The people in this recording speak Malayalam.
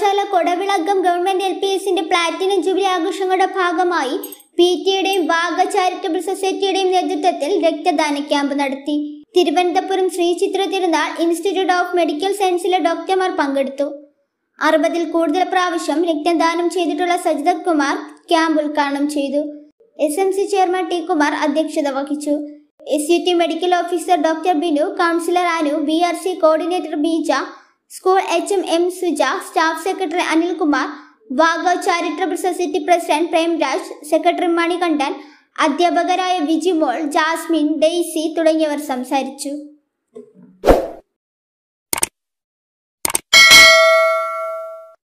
പാഠശാല കൊടവിളക്കം ഗവൺമെന്റ് എൽ പി സിന്റെ പ്ലാറ്റിനം ജൂബിലി ആഘോഷങ്ങളുടെ ഭാഗമായി പി ടിയുടെയും വാഗ ചാരിറ്റബിൾ സൊസൈറ്റിയുടെയും നേതൃത്വത്തിൽ രക്തദാന ക്യാമ്പ് നടത്തി തിരുവനന്തപുരം ശ്രീ ചിത്ര തിരുനാൾ ഇൻസ്റ്റിറ്റ്യൂട്ട് ഓഫ് മെഡിക്കൽ സയൻസിലെ ഡോക്ടർമാർ പങ്കെടുത്തു അറുപതിൽ കൂടുതൽ പ്രാവശ്യം രക്തദാനം ചെയ്തിട്ടുള്ള സജിത കുമാർ ക്യാമ്പ് ഉദ്ഘാടനം ചെയ്തു S M C chairman T Kumar അധ്യക്ഷത വഹിച്ചു S U T medical officer doctor Binu councillor Anu B R C coordinator Beeja school H M M Suja staff secretary Anilkumar ഭാഗവ് charitable society president Premraj secretary Manikandan അധ്യാപകരായ വിജിമോൾ ജാസ്മിൻ ഡെയ്സി തുടങ്ങിയവർ സംസാരിച്ചു